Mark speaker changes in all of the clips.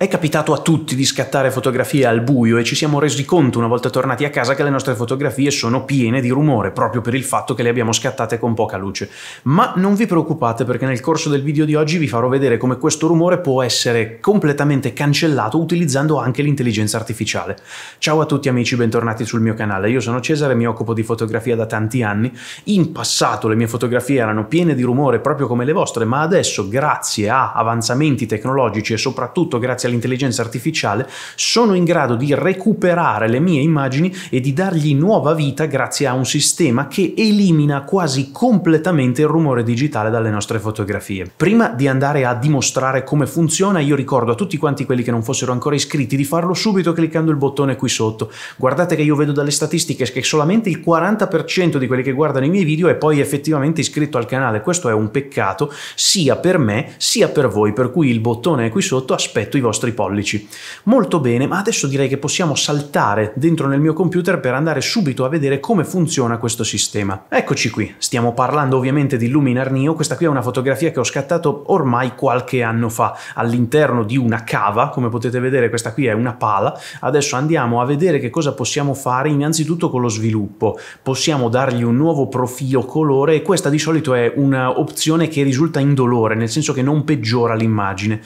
Speaker 1: È capitato a tutti di scattare fotografie al buio e ci siamo resi conto una volta tornati a casa che le nostre fotografie sono piene di rumore, proprio per il fatto che le abbiamo scattate con poca luce. Ma non vi preoccupate perché nel corso del video di oggi vi farò vedere come questo rumore può essere completamente cancellato utilizzando anche l'intelligenza artificiale. Ciao a tutti amici, bentornati sul mio canale. Io sono Cesare, mi occupo di fotografia da tanti anni. In passato le mie fotografie erano piene di rumore proprio come le vostre, ma adesso grazie a avanzamenti tecnologici e soprattutto grazie l'intelligenza artificiale, sono in grado di recuperare le mie immagini e di dargli nuova vita grazie a un sistema che elimina quasi completamente il rumore digitale dalle nostre fotografie. Prima di andare a dimostrare come funziona, io ricordo a tutti quanti quelli che non fossero ancora iscritti di farlo subito cliccando il bottone qui sotto. Guardate che io vedo dalle statistiche che solamente il 40% di quelli che guardano i miei video è poi effettivamente iscritto al canale. Questo è un peccato sia per me sia per voi, per cui il bottone è qui sotto, aspetto i vostri vostri pollici. Molto bene, ma adesso direi che possiamo saltare dentro nel mio computer per andare subito a vedere come funziona questo sistema. Eccoci qui, stiamo parlando ovviamente di Luminar Neo, questa qui è una fotografia che ho scattato ormai qualche anno fa all'interno di una cava, come potete vedere questa qui è una pala. Adesso andiamo a vedere che cosa possiamo fare innanzitutto con lo sviluppo. Possiamo dargli un nuovo profilo colore e questa di solito è un'opzione che risulta indolore, nel senso che non peggiora l'immagine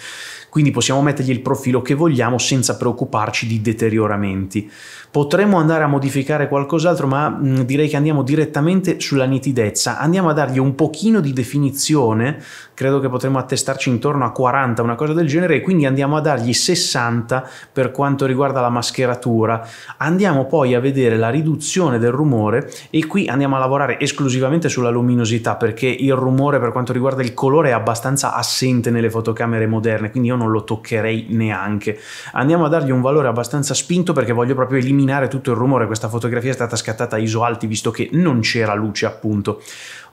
Speaker 1: quindi possiamo mettergli il profilo che vogliamo senza preoccuparci di deterioramenti. Potremmo andare a modificare qualcos'altro, ma mh, mm, direi che andiamo direttamente sulla nitidezza, andiamo a dargli un pochino di definizione, credo che potremmo attestarci intorno a 40, una cosa del genere, e quindi andiamo a dargli 60 per quanto riguarda la mascheratura. Andiamo poi a vedere la riduzione del rumore e qui andiamo a lavorare esclusivamente sulla luminosità perché il rumore per quanto riguarda il colore è abbastanza assente nelle fotocamere moderne, quindi io non non lo toccherei neanche. Andiamo a dargli un valore abbastanza spinto perché voglio proprio eliminare tutto il rumore. Questa fotografia è stata scattata a ISO alti visto che non c'era luce appunto.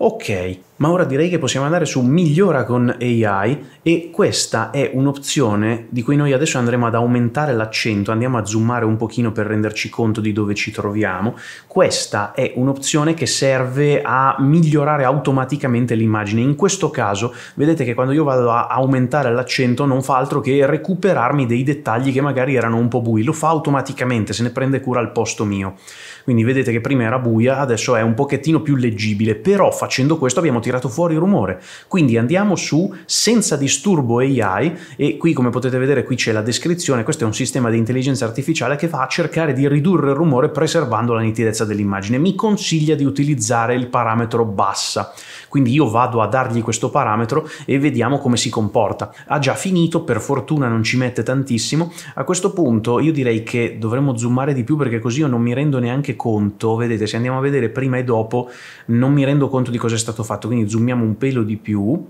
Speaker 1: Ok, ma ora direi che possiamo andare su migliora con AI e questa è un'opzione di cui noi adesso andremo ad aumentare l'accento, andiamo a zoomare un pochino per renderci conto di dove ci troviamo. Questa è un'opzione che serve a migliorare automaticamente l'immagine. In questo caso vedete che quando io vado a aumentare l'accento non fa altro che recuperarmi dei dettagli che magari erano un po' bui, lo fa automaticamente, se ne prende cura al posto mio. Quindi vedete che prima era buia, adesso è un pochettino più leggibile, però facendo questo abbiamo tirato fuori il rumore. Quindi andiamo su senza disturbo AI e qui come potete vedere qui c'è la descrizione, questo è un sistema di intelligenza artificiale che va a cercare di ridurre il rumore preservando la nitidezza dell'immagine. Mi consiglia di utilizzare il parametro bassa. Quindi io vado a dargli questo parametro e vediamo come si comporta. Ha già finito, per fortuna non ci mette tantissimo. A questo punto io direi che dovremmo zoomare di più perché così io non mi rendo neanche anche conto, vedete, se andiamo a vedere prima e dopo, non mi rendo conto di cosa è stato fatto, quindi zoomiamo un pelo di più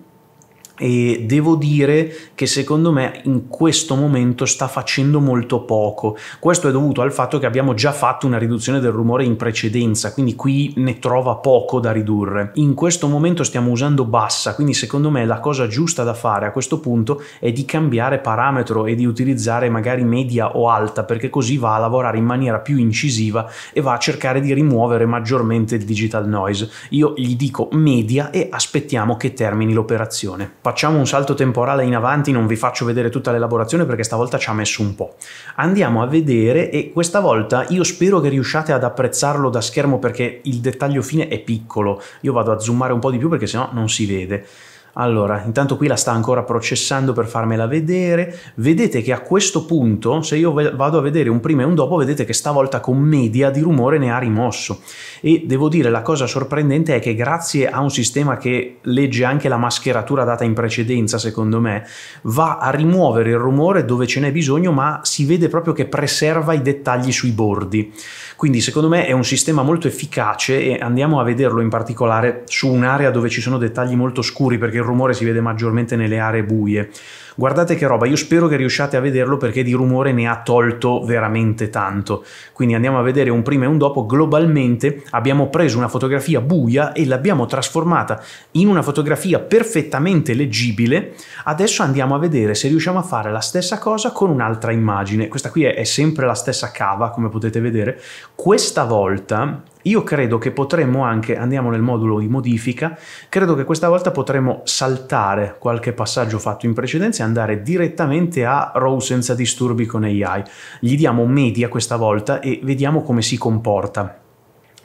Speaker 1: e devo dire che secondo me in questo momento sta facendo molto poco. Questo è dovuto al fatto che abbiamo già fatto una riduzione del rumore in precedenza, quindi qui ne trova poco da ridurre. In questo momento stiamo usando bassa, quindi secondo me la cosa giusta da fare a questo punto è di cambiare parametro e di utilizzare magari media o alta, perché così va a lavorare in maniera più incisiva e va a cercare di rimuovere maggiormente il digital noise. Io gli dico media e aspettiamo che termini l'operazione. Facciamo un salto temporale in avanti, non vi faccio vedere tutta l'elaborazione perché stavolta ci ha messo un po'. Andiamo a vedere e questa volta io spero che riusciate ad apprezzarlo da schermo perché il dettaglio fine è piccolo. Io vado a zoomare un po' di più perché sennò non si vede. Allora, intanto qui la sta ancora processando per farmela vedere. Vedete che a questo punto, se io vado a vedere un prima e un dopo, vedete che stavolta con media di rumore ne ha rimosso. E devo dire, la cosa sorprendente è che grazie a un sistema che legge anche la mascheratura data in precedenza, secondo me, va a rimuovere il rumore dove ce n'è bisogno, ma si vede proprio che preserva i dettagli sui bordi. Quindi secondo me è un sistema molto efficace e andiamo a vederlo in particolare su un'area dove ci sono dettagli molto scuri perché il rumore si vede maggiormente nelle aree buie. Guardate che roba, io spero che riusciate a vederlo perché di rumore ne ha tolto veramente tanto. Quindi andiamo a vedere un prima e un dopo. Globalmente abbiamo preso una fotografia buia e l'abbiamo trasformata in una fotografia perfettamente leggibile. Adesso andiamo a vedere se riusciamo a fare la stessa cosa con un'altra immagine. Questa qui è, sempre la stessa cava, come potete vedere. Questa volta io credo che potremmo anche, andiamo nel modulo di modifica, credo che questa volta potremmo saltare qualche passaggio fatto in precedenza e andare direttamente a RAW senza disturbi con AI. Gli diamo media questa volta e vediamo come si comporta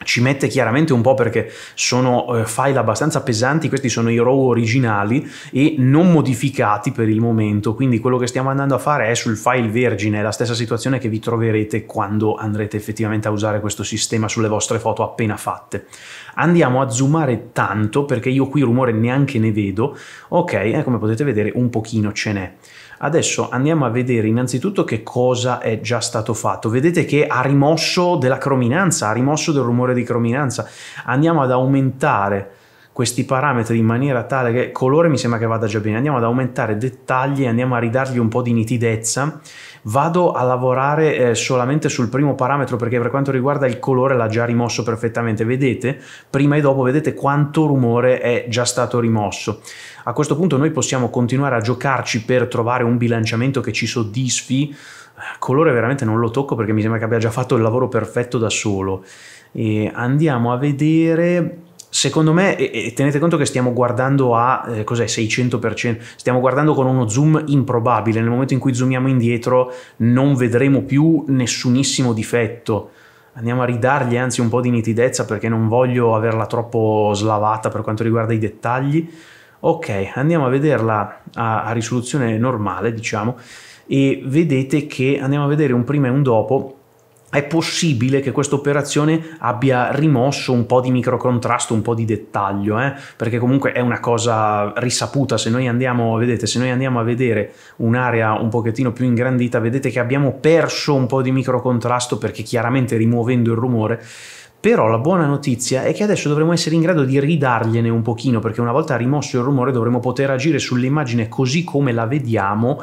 Speaker 1: ci mette chiaramente un po' perché sono eh, file abbastanza pesanti, questi sono i RAW originali e non modificati per il momento, quindi quello che stiamo andando a fare è sul file vergine, è la stessa situazione che vi troverete quando andrete effettivamente a usare questo sistema sulle vostre foto appena fatte. Andiamo a zoomare tanto perché io qui rumore neanche ne vedo, ok, eh, come potete vedere un pochino ce n'è. Adesso andiamo a vedere innanzitutto che cosa è già stato fatto. Vedete che ha rimosso della crominanza, ha rimosso del rumore di crominanza. Andiamo ad aumentare questi parametri in maniera tale che colore mi sembra che vada già bene, andiamo ad aumentare dettagli, andiamo a ridargli un po' di nitidezza, vado a lavorare eh, solamente sul primo parametro perché per quanto riguarda il colore l'ha già rimosso perfettamente, vedete prima e dopo vedete quanto rumore è già stato rimosso. A questo punto noi possiamo continuare a giocarci per trovare un bilanciamento che ci soddisfi, eh, colore veramente non lo tocco perché mi sembra che abbia già fatto il lavoro perfetto da solo. E andiamo a vedere secondo me, e, tenete conto che stiamo guardando a eh, 600%, stiamo guardando con uno zoom improbabile, nel momento in cui zoomiamo indietro non vedremo più nessunissimo difetto. Andiamo a ridargli anzi un po' di nitidezza perché non voglio averla troppo slavata per quanto riguarda i dettagli. Ok, andiamo a vederla a, a risoluzione normale, diciamo, e vedete che andiamo a vedere un prima e un dopo è possibile che questa operazione abbia rimosso un po' di microcontrasto, un po' di dettaglio, eh? perché comunque è una cosa risaputa. Se noi, andiamo, vedete, se noi andiamo a vedere un'area un pochettino più ingrandita, vedete che abbiamo perso un po' di microcontrasto perché chiaramente rimuovendo il rumore però la buona notizia è che adesso dovremo essere in grado di ridargliene un pochino, perché una volta rimosso il rumore dovremo poter agire sull'immagine così come la vediamo,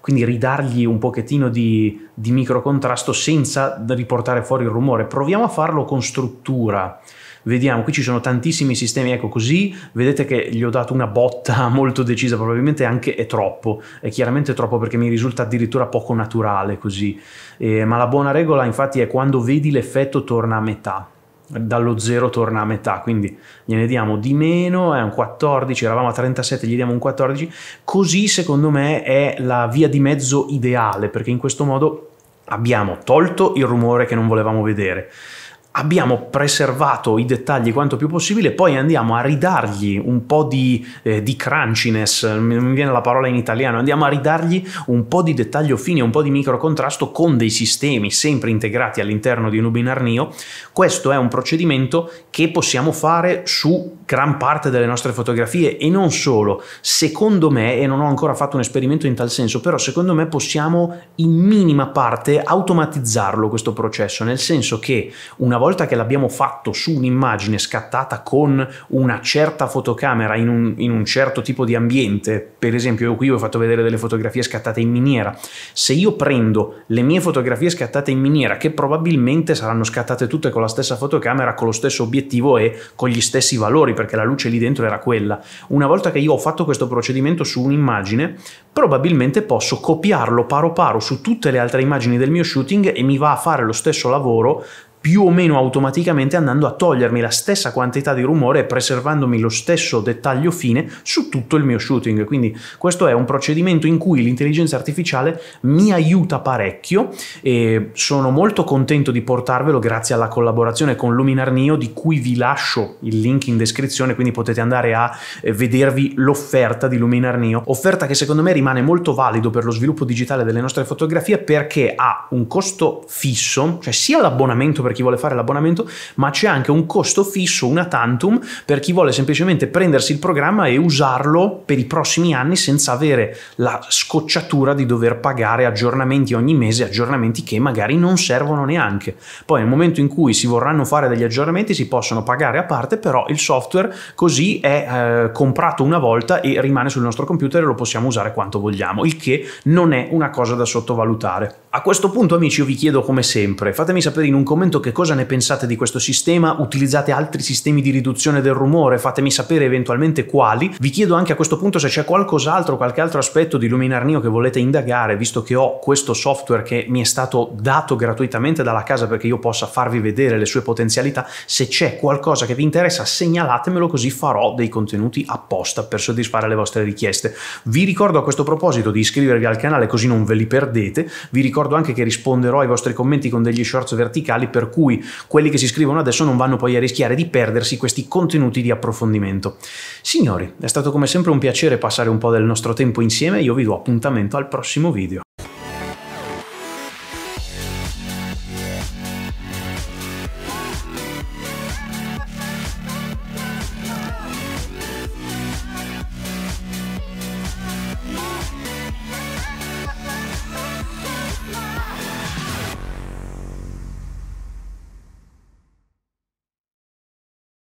Speaker 1: quindi ridargli un pochettino di, di microcontrasto senza riportare fuori il rumore. Proviamo a farlo con struttura vediamo qui ci sono tantissimi sistemi ecco così vedete che gli ho dato una botta molto decisa probabilmente anche è troppo è chiaramente troppo perché mi risulta addirittura poco naturale così eh, ma la buona regola infatti è quando vedi l'effetto torna a metà dallo 0 torna a metà, quindi gliene diamo di meno, è un 14, eravamo a 37, gli diamo un 14, così secondo me è la via di mezzo ideale, perché in questo modo abbiamo tolto il rumore che non volevamo vedere, abbiamo preservato i dettagli quanto più possibile, poi andiamo a ridargli un po' di, eh, di crunchiness, mi viene la parola in italiano, andiamo a ridargli un po' di dettaglio fine, un po' di microcontrasto con dei sistemi sempre integrati all'interno di Nubinar Neo. Questo è un procedimento che possiamo fare su gran parte delle nostre fotografie e non solo. Secondo me, e non ho ancora fatto un esperimento in tal senso, però secondo me possiamo in minima parte automatizzarlo questo processo, nel senso che una volta volta che l'abbiamo fatto su un'immagine scattata con una certa fotocamera in un, in un certo tipo di ambiente, per esempio io qui ho fatto vedere delle fotografie scattate in miniera, se io prendo le mie fotografie scattate in miniera, che probabilmente saranno scattate tutte con la stessa fotocamera, con lo stesso obiettivo e con gli stessi valori, perché la luce lì dentro era quella, una volta che io ho fatto questo procedimento su un'immagine, probabilmente posso copiarlo paro paro su tutte le altre immagini del mio shooting e mi va a fare lo stesso lavoro più o meno automaticamente andando a togliermi la stessa quantità di rumore e preservandomi lo stesso dettaglio fine su tutto il mio shooting. Quindi questo è un procedimento in cui l'intelligenza artificiale mi aiuta parecchio e sono molto contento di portarvelo grazie alla collaborazione con Luminar Neo di cui vi lascio il link in descrizione, quindi potete andare a eh, vedervi l'offerta di Luminar Neo, offerta che secondo me rimane molto valido per lo sviluppo digitale delle nostre fotografie perché ha un costo fisso, cioè sia l'abbonamento per chi vuole fare l'abbonamento, ma c'è anche un costo fisso, una tantum, per chi vuole semplicemente prendersi il programma e usarlo per i prossimi anni senza avere la scocciatura di dover pagare aggiornamenti ogni mese, aggiornamenti che magari non servono neanche. Poi nel momento in cui si vorranno fare degli aggiornamenti si possono pagare a parte, però il software così è eh, comprato una volta e rimane sul nostro computer e lo possiamo usare quanto vogliamo, il che non è una cosa da sottovalutare. A questo punto amici io vi chiedo come sempre, fatemi sapere in un commento che cosa ne pensate di questo sistema, utilizzate altri sistemi di riduzione del rumore, fatemi sapere eventualmente quali. Vi chiedo anche a questo punto se c'è qualcos'altro, qualche altro aspetto di Luminar Neo che volete indagare, visto che ho questo software che mi è stato dato gratuitamente dalla casa perché io possa farvi vedere le sue potenzialità. Se c'è qualcosa che vi interessa, segnalatemelo così farò dei contenuti apposta per soddisfare le vostre richieste. Vi ricordo a questo proposito di iscrivervi al canale così non ve li perdete. Vi ricordo anche che risponderò ai vostri commenti con degli shorts verticali per per cui quelli che si iscrivono adesso non vanno poi a rischiare di perdersi questi contenuti di approfondimento. Signori, è stato come sempre un piacere passare un po' del nostro tempo insieme, io vi do appuntamento al prossimo video.